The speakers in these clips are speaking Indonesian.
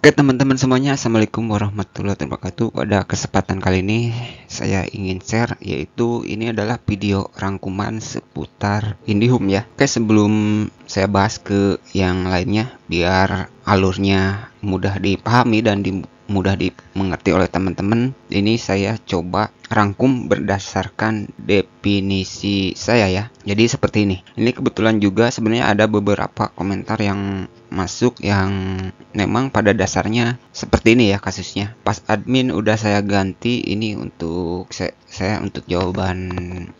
Oke teman-teman semuanya Assalamualaikum warahmatullahi wabarakatuh Pada kesempatan kali ini saya ingin share Yaitu ini adalah video rangkuman seputar Indihome ya Oke sebelum saya bahas ke yang lainnya Biar alurnya mudah dipahami dan di, mudah dimengerti oleh teman-teman Ini saya coba rangkum berdasarkan definisi saya ya Jadi seperti ini Ini kebetulan juga sebenarnya ada beberapa komentar yang masuk yang memang pada dasarnya seperti ini ya kasusnya. Pas admin udah saya ganti ini untuk saya, saya untuk jawaban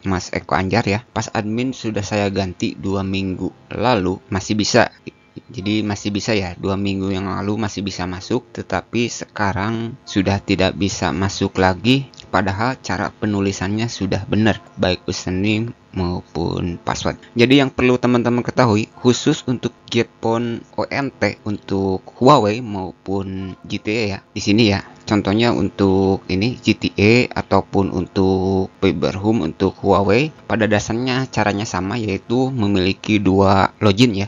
Mas Eko Anjar ya. Pas admin sudah saya ganti dua minggu lalu masih bisa jadi masih bisa ya dua minggu yang lalu masih bisa masuk tetapi sekarang sudah tidak bisa masuk lagi padahal cara penulisannya sudah benar baik username maupun password. Jadi yang perlu teman-teman ketahui khusus untuk Gearphone OMT untuk Huawei maupun GTA e ya di sini ya. Contohnya untuk ini GTA e ataupun untuk Home untuk Huawei pada dasarnya caranya sama yaitu memiliki dua login ya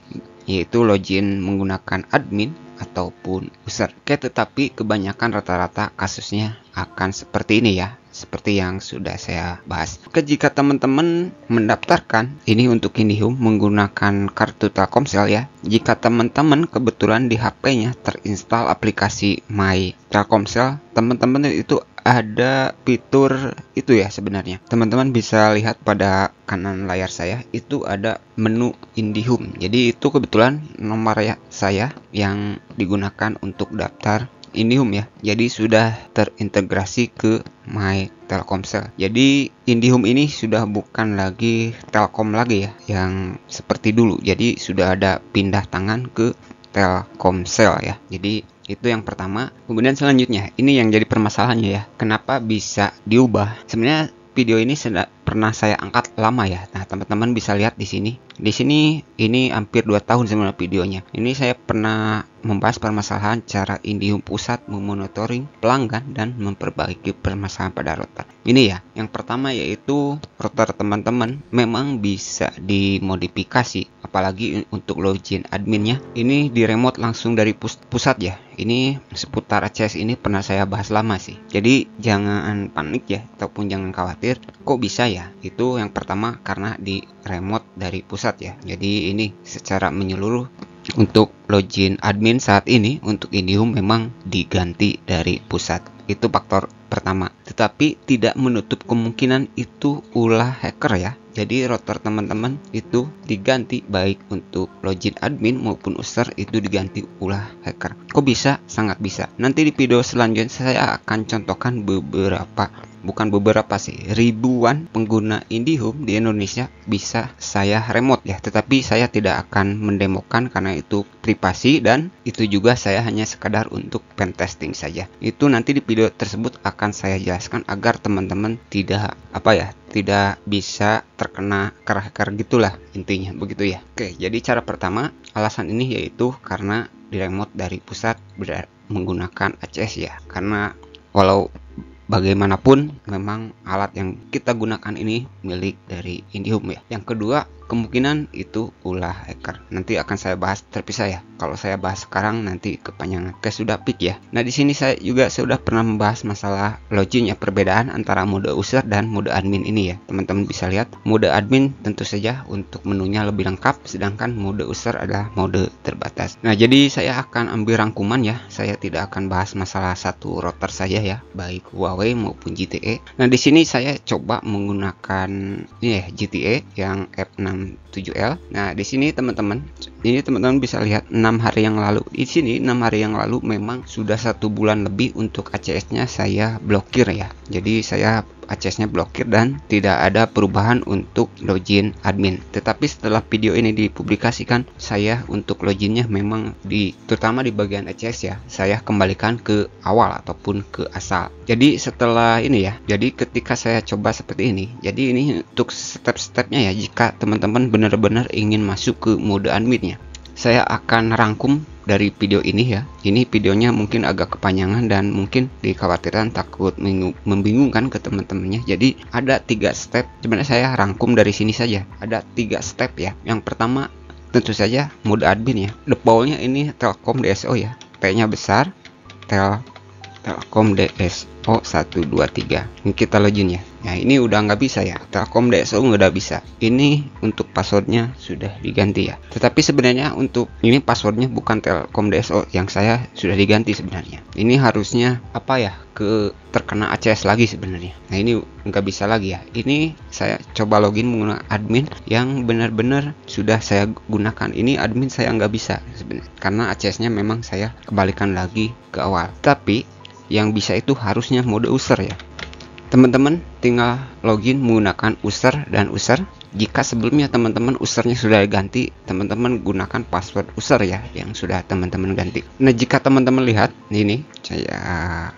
yaitu login menggunakan admin ataupun user. Oke, tetapi kebanyakan rata-rata kasusnya akan seperti ini ya, seperti yang sudah saya bahas. Oke, jika teman-teman mendaftarkan ini untuk Indihome menggunakan kartu Telkomsel ya. Jika teman-teman kebetulan di HP-nya terinstall aplikasi My Telkomsel, teman-teman itu ada fitur itu ya sebenarnya. Teman-teman bisa lihat pada kanan layar saya itu ada menu IndiHome. Jadi itu kebetulan nomor ya saya yang digunakan untuk daftar IndiHome ya. Jadi sudah terintegrasi ke My Telkomsel. Jadi IndiHome ini sudah bukan lagi Telkom lagi ya yang seperti dulu. Jadi sudah ada pindah tangan ke Telkomsel ya. Jadi itu yang pertama. Kemudian selanjutnya, ini yang jadi permasalahannya ya. Kenapa bisa diubah? Sebenarnya video ini sudah pernah saya angkat lama ya. Nah, teman-teman bisa lihat di sini. Di sini ini hampir 2 tahun sebenarnya videonya. Ini saya pernah membahas permasalahan cara Indium Pusat memonitoring pelanggan dan memperbaiki permasalahan pada router. Ini ya, yang pertama yaitu router teman-teman memang bisa dimodifikasi apalagi untuk login adminnya. Ini di remote langsung dari pusat ya. Ini seputar ACS ini pernah saya bahas lama sih. Jadi jangan panik ya ataupun jangan khawatir. Kok bisa ya? Itu yang pertama karena di remote dari pusat ya. Jadi ini secara menyeluruh untuk login admin saat ini untuk Indium memang diganti dari pusat. Itu faktor pertama. Tetapi tidak menutup kemungkinan itu ulah hacker ya. Jadi router teman-teman itu diganti baik untuk login admin maupun user itu diganti ulah hacker. Kok bisa? Sangat bisa. Nanti di video selanjutnya saya akan contohkan beberapa bukan beberapa sih, ribuan pengguna IndiHome di Indonesia bisa saya remote ya, tetapi saya tidak akan mendemokan karena itu privasi dan itu juga saya hanya sekadar untuk pen testing saja. Itu nanti di video tersebut akan saya jelaskan agar teman-teman tidak apa ya, tidak bisa terkena kerah-ker gitulah intinya begitu ya oke jadi cara pertama alasan ini yaitu karena di remote dari pusat menggunakan ACS ya karena walau bagaimanapun memang alat yang kita gunakan ini milik dari Indihome ya. Yang kedua kemungkinan itu ulah hacker. Nanti akan saya bahas terpisah ya. Kalau saya bahas sekarang nanti kepanjangan. Oke sudah pick ya. Nah di sini saya juga sudah pernah membahas masalah login ya perbedaan antara mode user dan mode admin ini ya. Teman-teman bisa lihat mode admin tentu saja untuk menunya lebih lengkap sedangkan mode user adalah mode terbatas. Nah jadi saya akan ambil rangkuman ya. Saya tidak akan bahas masalah satu router saja ya baik Huawei Huawei maupun GTE. Nah di sini saya coba menggunakan ya GTE yang F67L. Nah di sini teman-teman, ini teman-teman bisa lihat enam hari yang lalu. Di sini enam hari yang lalu memang sudah satu bulan lebih untuk ACS-nya saya blokir ya. Jadi saya aksesnya blokir dan tidak ada perubahan untuk login admin. Tetapi setelah video ini dipublikasikan, saya untuk loginnya memang di terutama di bagian ACS ya, saya kembalikan ke awal ataupun ke asal. Jadi setelah ini ya, jadi ketika saya coba seperti ini, jadi ini untuk step-stepnya ya jika teman-teman benar-benar ingin masuk ke mode adminnya saya akan rangkum dari video ini ya. Ini videonya mungkin agak kepanjangan dan mungkin dikhawatirkan takut membingungkan ke teman-temannya. Jadi ada tiga step. Sebenarnya saya rangkum dari sini saja. Ada tiga step ya. Yang pertama tentu saja mode admin ya. Defaultnya ini Telkom DSO ya. T-nya besar, Tel Telkom DSO 123 ini kita login ya nah ini udah nggak bisa ya Telkom DSO nggak bisa ini untuk passwordnya sudah diganti ya tetapi sebenarnya untuk ini passwordnya bukan Telkom DSO yang saya sudah diganti sebenarnya ini harusnya apa ya ke terkena ACS lagi sebenarnya. Nah ini nggak bisa lagi ya. Ini saya coba login menggunakan admin yang benar-benar sudah saya gunakan. Ini admin saya nggak bisa sebenarnya karena ACS-nya memang saya kembalikan lagi ke awal. Tapi yang bisa itu harusnya mode user ya. Teman-teman tinggal login menggunakan user dan user. Jika sebelumnya teman-teman usernya sudah ganti, teman-teman gunakan password user ya yang sudah teman-teman ganti. Nah, jika teman-teman lihat ini saya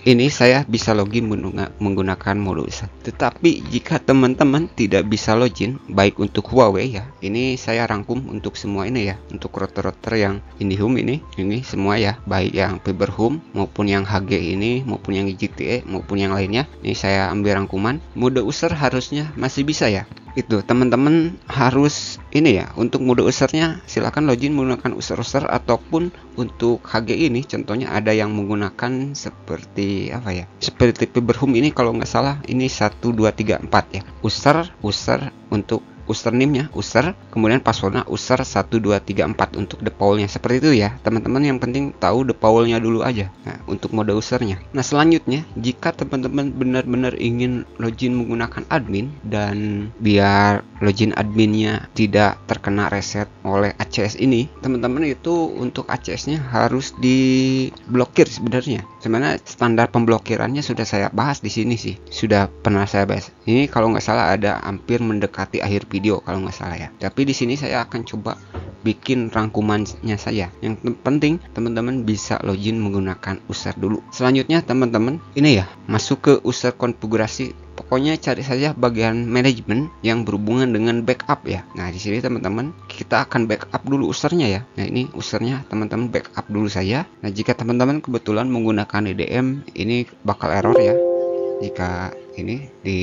ini saya bisa login menggunakan user. Tetapi jika teman-teman tidak bisa login, baik untuk Huawei ya, ini saya rangkum untuk semua ini ya, untuk router-router yang IndiHome ini, ini semua ya, baik yang Home maupun yang HG ini, maupun yang GTE maupun yang lainnya. Ini saya ambil rangkuman. Mode user harusnya masih bisa ya. Itu teman-teman harus ini ya untuk mode usernya silahkan login menggunakan user-user ataupun untuk HG ini contohnya ada yang menggunakan seperti apa ya seperti Tipe berhum ini kalau nggak salah ini 1 2 3 4 ya user user untuk username-nya user kemudian passwordnya user 1234 untuk the poll-nya. seperti itu ya teman-teman yang penting tahu the poll-nya dulu aja nah untuk mode usernya nah selanjutnya jika teman-teman benar-benar ingin login menggunakan admin dan biar login adminnya tidak terkena reset oleh ACS ini teman-teman itu untuk ACS-nya harus diblokir sebenarnya sebenarnya standar pemblokirannya sudah saya bahas di sini sih sudah pernah saya bahas ini kalau nggak salah ada hampir mendekati akhir video video kalau nggak salah ya tapi di sini saya akan coba bikin rangkumannya saya. Yang penting teman-teman bisa login menggunakan user dulu. Selanjutnya teman-teman ini ya masuk ke user konfigurasi pokoknya cari saja bagian manajemen yang berhubungan dengan backup ya. Nah, di sini teman-teman kita akan backup dulu usernya ya. Nah, ini usernya teman-teman backup dulu saya. Nah, jika teman-teman kebetulan menggunakan IDM ini bakal error ya. Jika ini di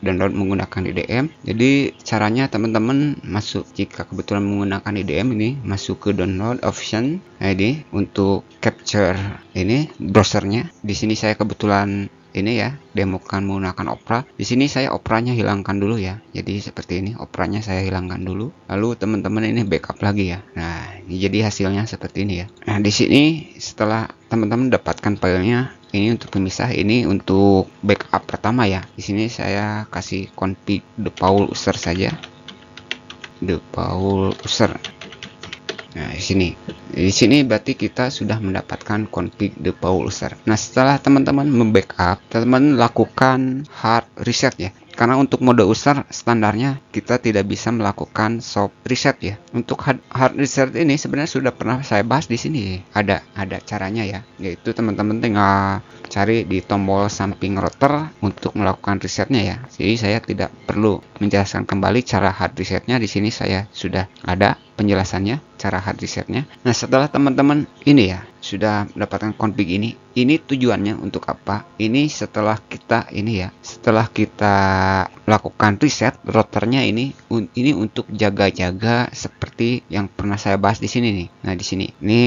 download menggunakan IDM. Jadi caranya teman-teman masuk jika kebetulan menggunakan IDM ini masuk ke download option ID untuk capture ini browsernya. Di sini saya kebetulan ini ya demokan menggunakan Opera. Di sini saya Operanya hilangkan dulu ya. Jadi seperti ini Operanya saya hilangkan dulu. Lalu teman-teman ini backup lagi ya. Nah, jadi hasilnya seperti ini ya. Nah, di sini setelah teman-teman dapatkan filenya ini untuk pemisah ini untuk backup pertama ya di sini saya kasih config the paul user saja the paul user Nah, di sini. Di sini berarti kita sudah mendapatkan config the Paul user. Nah, setelah teman-teman membackup, teman-teman lakukan hard reset ya. Karena untuk mode user standarnya kita tidak bisa melakukan soft reset ya. Untuk hard, reset ini sebenarnya sudah pernah saya bahas di sini. Ada ada caranya ya. Yaitu teman-teman tinggal cari di tombol samping router untuk melakukan resetnya ya. Jadi saya tidak perlu menjelaskan kembali cara hard resetnya. Di sini saya sudah ada penjelasannya, cara hard resetnya. Nah setelah teman-teman ini ya sudah mendapatkan config ini, ini tujuannya untuk apa ini setelah kita ini ya setelah kita lakukan riset routernya ini un, ini untuk jaga-jaga seperti yang pernah saya bahas di sini nih nah di sini ini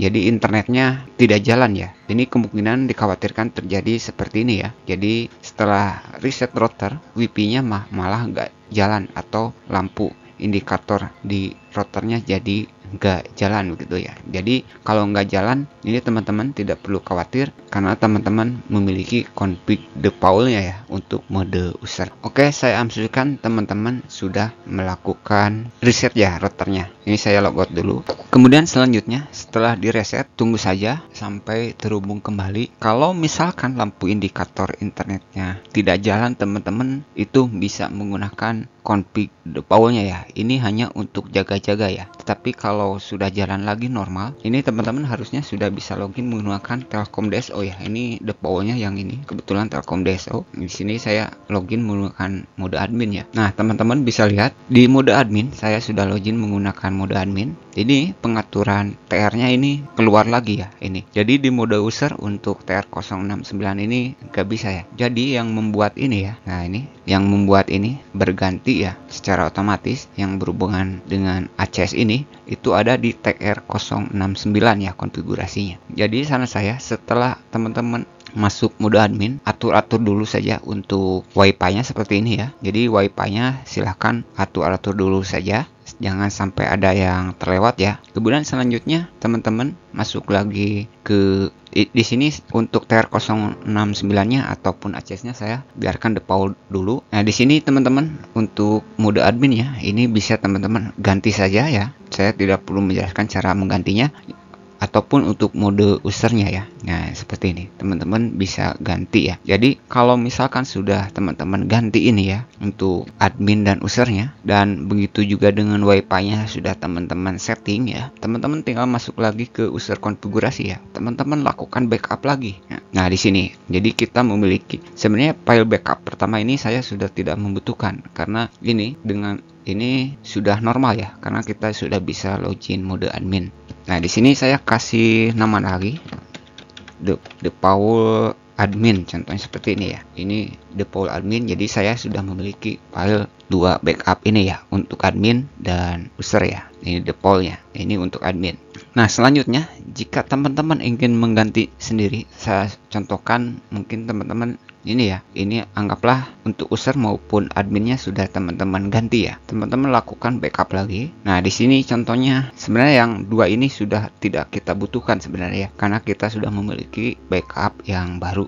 jadi internetnya tidak jalan ya ini kemungkinan dikhawatirkan terjadi seperti ini ya jadi setelah riset router WP nya mah malah nggak jalan atau lampu indikator di routernya jadi nggak jalan gitu ya. Jadi kalau nggak jalan, ini teman-teman tidak perlu khawatir karena teman-teman memiliki config the Paulnya ya untuk mode user. Oke, saya asumsikan teman-teman sudah melakukan reset ya routernya. Ini saya logout dulu. Kemudian selanjutnya setelah direset, tunggu saja sampai terhubung kembali. Kalau misalkan lampu indikator internetnya tidak jalan, teman-teman itu bisa menggunakan konfig powernya ya ini hanya untuk jaga-jaga ya tetapi kalau sudah jalan lagi normal ini teman-teman harusnya sudah bisa login menggunakan Telkom DSO ya ini the powernya yang ini kebetulan Telkom DSO di sini saya login menggunakan mode admin ya nah teman-teman bisa lihat di mode admin saya sudah login menggunakan mode admin ini pengaturan TR-nya ini keluar lagi ya ini. Jadi di mode user untuk TR069 ini nggak bisa ya. Jadi yang membuat ini ya. Nah ini yang membuat ini berganti ya secara otomatis yang berhubungan dengan ACS ini itu ada di TR069 ya konfigurasinya. Jadi sana saya setelah teman-teman masuk mode admin atur-atur dulu saja untuk wifi nya seperti ini ya jadi wifi nya silahkan atur-atur dulu saja jangan sampai ada yang terlewat ya. Kemudian selanjutnya teman-teman masuk lagi ke di, sini untuk TR069-nya ataupun ACS-nya saya biarkan default dulu. Nah, di sini teman-teman untuk mode admin ya, ini bisa teman-teman ganti saja ya. Saya tidak perlu menjelaskan cara menggantinya ataupun untuk mode usernya ya. Nah, seperti ini. Teman-teman bisa ganti ya. Jadi, kalau misalkan sudah teman-teman ganti ini ya untuk admin dan usernya dan begitu juga dengan wifi-nya sudah teman-teman setting ya. Teman-teman tinggal masuk lagi ke user konfigurasi ya. Teman-teman lakukan backup lagi. Nah, di sini. Jadi kita memiliki sebenarnya file backup pertama ini saya sudah tidak membutuhkan karena ini dengan ini sudah normal ya karena kita sudah bisa login mode admin. Nah, di sini saya kasih nama lagi the the power admin contohnya seperti ini ya. Ini the power admin jadi saya sudah memiliki file dua backup ini ya untuk admin dan user ya ini defaultnya ini untuk admin nah selanjutnya jika teman-teman ingin mengganti sendiri saya contohkan mungkin teman-teman ini ya ini anggaplah untuk user maupun adminnya sudah teman-teman ganti ya teman-teman lakukan backup lagi nah di sini contohnya sebenarnya yang dua ini sudah tidak kita butuhkan sebenarnya ya, karena kita sudah memiliki backup yang baru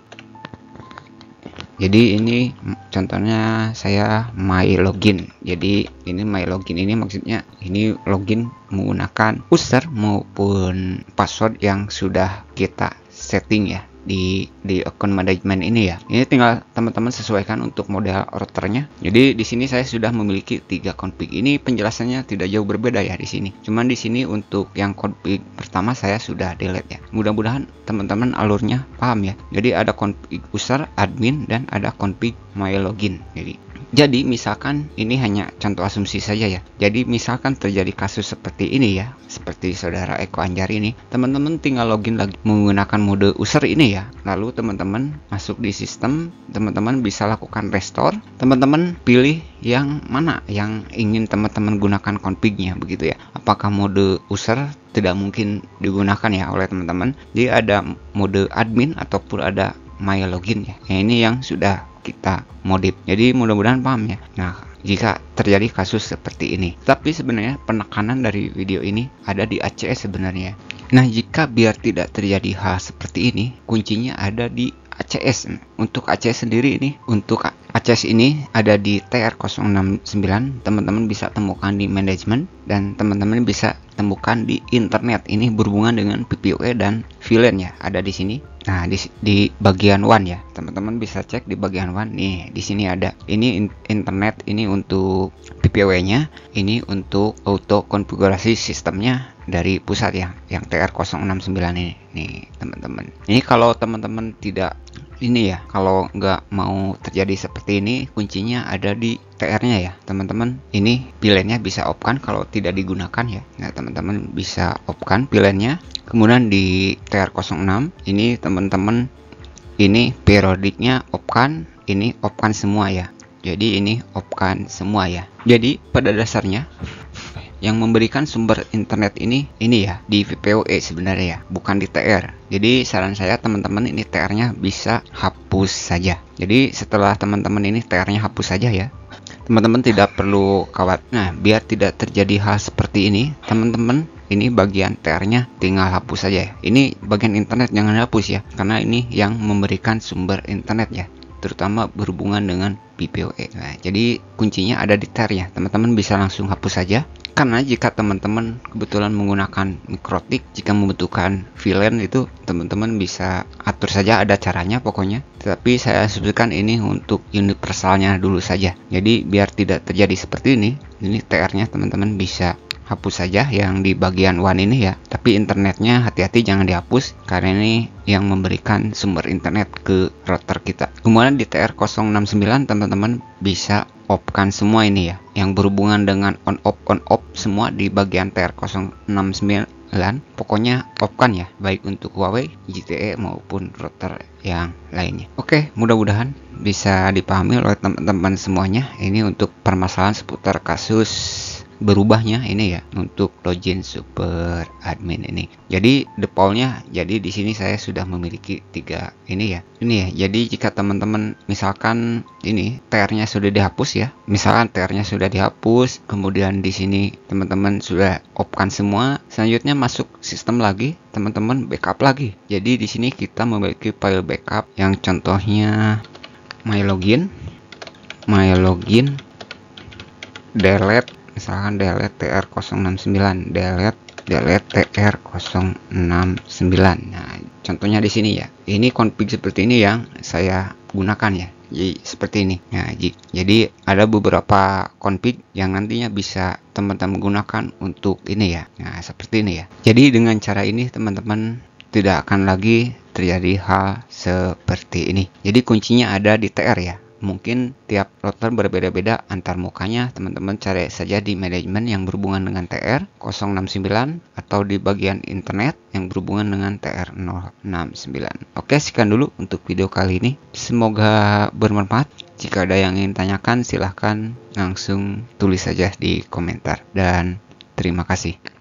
jadi ini contohnya saya my login jadi ini my login ini maksudnya ini login menggunakan user maupun password yang sudah kita setting ya di di account management ini ya. Ini tinggal teman-teman sesuaikan untuk model routernya. Jadi di sini saya sudah memiliki tiga config. Ini penjelasannya tidak jauh berbeda ya di sini. Cuman di sini untuk yang config pertama saya sudah delete ya. Mudah-mudahan teman-teman alurnya paham ya. Jadi ada config user, admin dan ada config my login. Jadi jadi misalkan ini hanya contoh asumsi saja ya. Jadi misalkan terjadi kasus seperti ini ya, seperti saudara Eko Anjar ini, teman-teman tinggal login lagi menggunakan mode user ini ya. Lalu teman-teman masuk di sistem, teman-teman bisa lakukan restore. Teman-teman pilih yang mana yang ingin teman-teman gunakan confignya begitu ya. Apakah mode user tidak mungkin digunakan ya oleh teman-teman. Jadi ada mode admin ataupun ada my login ya. Nah, ini yang sudah kita modif. Jadi mudah-mudahan paham ya. Nah, jika terjadi kasus seperti ini. Tapi sebenarnya penekanan dari video ini ada di ACS sebenarnya. Nah, jika biar tidak terjadi hal seperti ini, kuncinya ada di ACS. Untuk ACS sendiri ini, untuk ACS ini ada di TR069. Teman-teman bisa temukan di manajemen dan teman-teman bisa temukan di internet. Ini berhubungan dengan PPOE dan VLAN e ya, ada di sini. Nah, di, di bagian one ya, teman-teman bisa cek di bagian one nih. Di sini ada ini internet, ini untuk PPW-nya, ini untuk auto konfigurasi sistemnya dari pusat ya, yang TR069 ini. Nih, teman-teman. Ini kalau teman-teman tidak ini ya, kalau nggak mau terjadi seperti ini, kuncinya ada di PR-nya ya teman-teman ini pilennya bisa opkan kalau tidak digunakan ya nah teman-teman bisa opkan pilennya kemudian di TR06 ini teman-teman ini periodiknya opkan ini opkan semua ya jadi ini opkan semua ya jadi pada dasarnya yang memberikan sumber internet ini ini ya di VPOE sebenarnya ya bukan di TR jadi saran saya teman-teman ini TR nya bisa hapus saja jadi setelah teman-teman ini TR nya hapus saja ya teman-teman tidak perlu kawat. Nah, biar tidak terjadi hal seperti ini, teman-teman ini bagian TR-nya tinggal hapus saja ya. Ini bagian internet jangan hapus ya, karena ini yang memberikan sumber internet ya, terutama berhubungan dengan PPOE. Nah, jadi kuncinya ada di TR ya. Teman-teman bisa langsung hapus saja karena jika teman-teman kebetulan menggunakan mikrotik jika membutuhkan villain itu teman-teman bisa atur saja ada caranya pokoknya tetapi saya sebutkan ini untuk universalnya dulu saja jadi biar tidak terjadi seperti ini ini TR nya teman-teman bisa hapus saja yang di bagian one ini ya tapi internetnya hati-hati jangan dihapus karena ini yang memberikan sumber internet ke router kita kemudian di TR069 teman-teman bisa off kan semua ini ya yang berhubungan dengan on off on off semua di bagian TR069 pokoknya off kan ya baik untuk Huawei, GTE maupun router yang lainnya. Oke, mudah-mudahan bisa dipahami oleh teman-teman semuanya. Ini untuk permasalahan seputar kasus berubahnya ini ya untuk login super admin ini. Jadi defaultnya jadi di sini saya sudah memiliki tiga ini ya. Ini ya. Jadi jika teman-teman misalkan ini nya sudah dihapus ya. Misalkan nya sudah dihapus, kemudian di sini teman-teman sudah opkan semua, selanjutnya masuk sistem lagi, teman-teman backup lagi. Jadi di sini kita memiliki file backup yang contohnya my login my login delete misalkan delete tr069 delete delete tr069 nah contohnya di sini ya ini config seperti ini yang saya gunakan ya jadi seperti ini nah jadi ada beberapa config yang nantinya bisa teman-teman gunakan untuk ini ya nah seperti ini ya jadi dengan cara ini teman-teman tidak akan lagi terjadi hal seperti ini jadi kuncinya ada di tr ya mungkin tiap router berbeda-beda antar mukanya. Teman-teman cari saja di manajemen yang berhubungan dengan TR 069 atau di bagian internet yang berhubungan dengan TR 069. Oke, sekian dulu untuk video kali ini. Semoga bermanfaat. Jika ada yang ingin tanyakan, silahkan langsung tulis saja di komentar. Dan terima kasih.